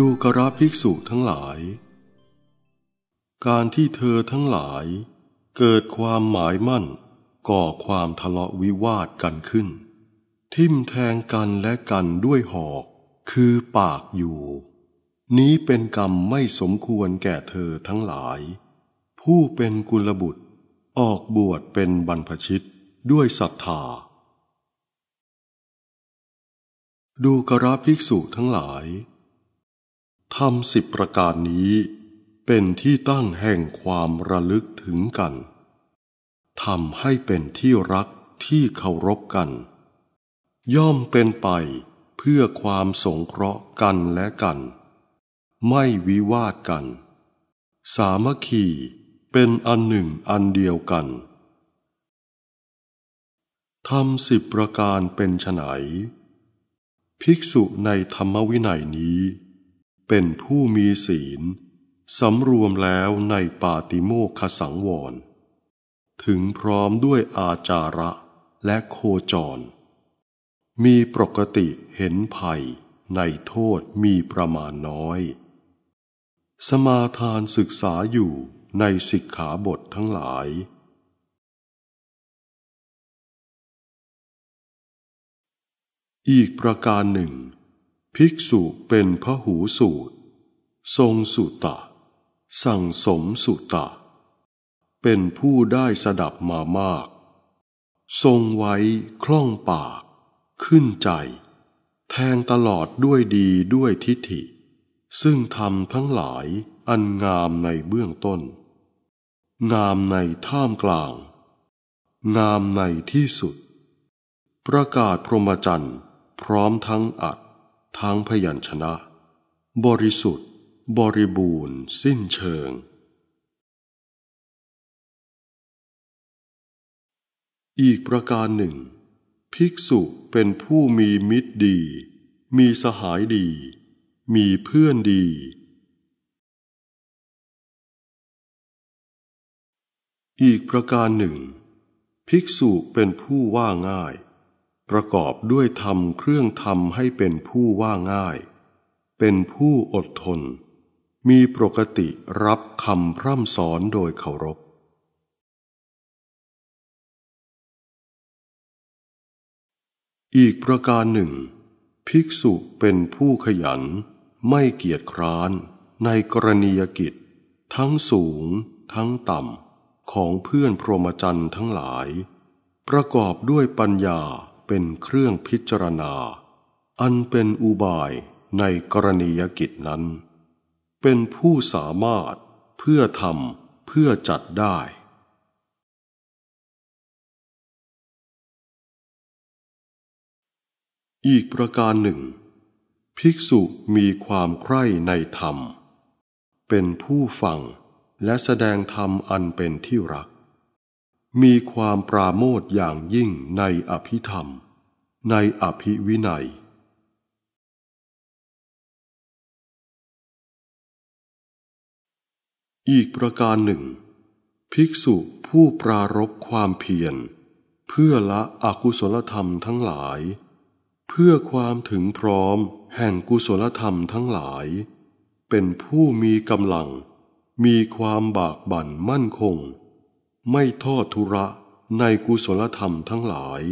ดูกระภิกษุทั้งหลาย การที่เธอทั้งหลาย เกิดความหมายมั่นก่อความทะเลาะวิวาทกันขึ้น ทิมแทงกันและกันด้วยหอกคือปากอยู่ นี้เป็นกรรมไม่สมควรแก่เธอทั้งหลาย ผู้เป็นกุลบุตรออกบวชเป็นบรรพชิตด้วยศรัทธา ดูกระภิกษุทั้งหลายธรรมสิบประการนี้ เป็นที่ตั้งแห่งความระลึกถึงกันทำให้เป็นที่รักที่เคารพกัน ย่อมเป็นไปเพื่อความสงเคราะห์กันและกัน ไม่วิวาทกัน สามัคคีเป็นอันหนึ่งอันเดียวกันทำสิบประการเป็นไฉนภิกษุในธรรมวินัยนี้เป็นผู้มีศีล สำรวมแล้วในปาติโมคสังวร ถึงพร้อมด้วยอาจาระและโคจร มีปกติเห็นภัยในโทษมีประมาณน้อย สมาทานศึกษาอยู่ในสิกขาบททั้งหลาย อีกประการหนึ่งภิกษุเป็นพระหูสูตร ทรงสุตะ สั่งสมสุตะ เป็นผู้ได้สดับมามาก ทรงไว้คล่องปาก ขึ้นใจ แทงตลอดด้วยดีด้วยทิฏฐิ ซึ่งทำทั้งหลายอันงามในเบื้องต้น งามในท่ามกลาง งามในที่สุด ประกาศพรหมจรรย์พร้อมทั้งอัดทั้งพยัญชนะ บริสุทธิ์ บริบูรณ์ สิ้นเชิง อีกประการหนึ่ง ภิกษุเป็นผู้มีมิตรดี มีสหายดี มีเพื่อนดี อีกประการหนึ่ง ภิกษุเป็นผู้ว่าง่ายประกอบด้วยธรรมเครื่องทำให้เป็นผู้ว่าง่าย เป็นผู้อดทน มีปกติรับคำพร่ำสอนโดยเคารพ อีกประการหนึ่ง ภิกษุเป็นผู้ขยัน ไม่เกียจคร้านในกรณียกิจ ทั้งสูงทั้งต่ำของเพื่อนพรหมจรรย์ทั้งหลาย ประกอบด้วยปัญญาเป็นเครื่องพิจารณา อันเป็นอุบายในกรณียกิจนั้น เป็นผู้สามารถเพื่อทำเพื่อจัดได้ อีกประการหนึ่ง ภิกษุมีความใคร่ในธรรม เป็นผู้ฟังและแสดงธรรมอันเป็นที่รักมีความปราโมทอย่างยิ่งในอภิธรรม ในอภิวินัย อีกประการหนึ่ง ภิกษุผู้ปรารบความเพียร เพื่อละอกุศลธรรมทั้งหลาย เพื่อความถึงพร้อมแห่งกุศลธรรมทั้งหลาย เป็นผู้มีกำลังมีความบากบั่นมั่นคงไม่ทอดทุระในกุศลธรรมทั้งหลาย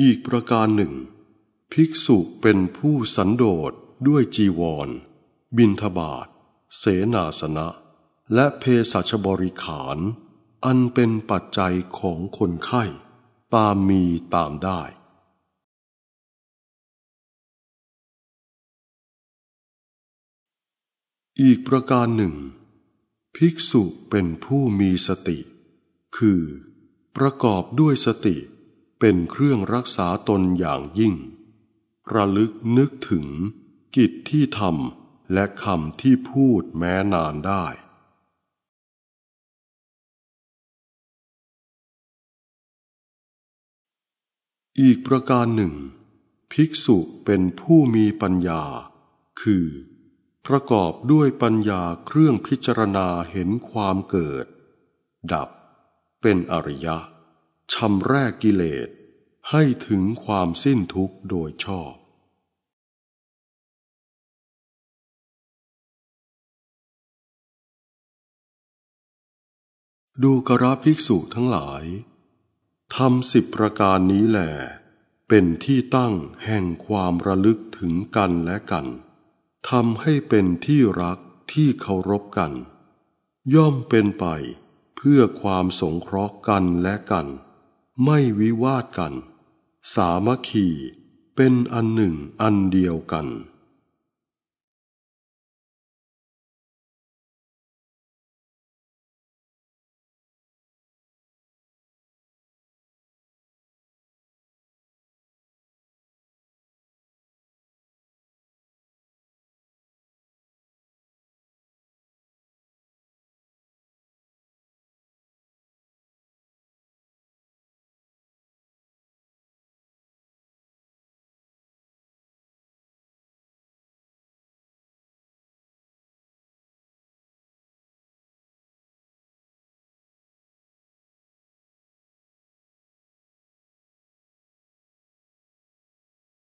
อีกประการหนึ่ง ภิกษุเป็นผู้สันโดษด้วยจีวร บินทบาท เสนาสนะ และเพศชบริขาร อันเป็นปัจจัยของคนไข้ตามมีตามได้อีกประการหนึ่ง ภิกษุเป็นผู้มีสติ คือ ประกอบด้วยสติเป็นเครื่องรักษาตนอย่างยิ่ง ระลึกนึกถึงกิจที่ทำและคำที่พูดแม้นานได้ อีกประการหนึ่ง ภิกษุเป็นผู้มีปัญญา คือประกอบด้วยปัญญาเครื่องพิจารณาเห็นความเกิด ดับเป็นอริยะ ชำแรกกิเลสให้ถึงความสิ้นทุกข์โดยชอบ ดูกระภิกษุทั้งหลายทำสิบประการนี้แหลเป็นที่ตั้งแห่งความระลึกถึงกันและกันทำให้เป็นที่รักที่เคารพกัน ย่อมเป็นไปเพื่อความสงเคราะห์กันและกัน ไม่วิวาทกัน สามัคคีเป็นอันหนึ่งอันเดียวกัน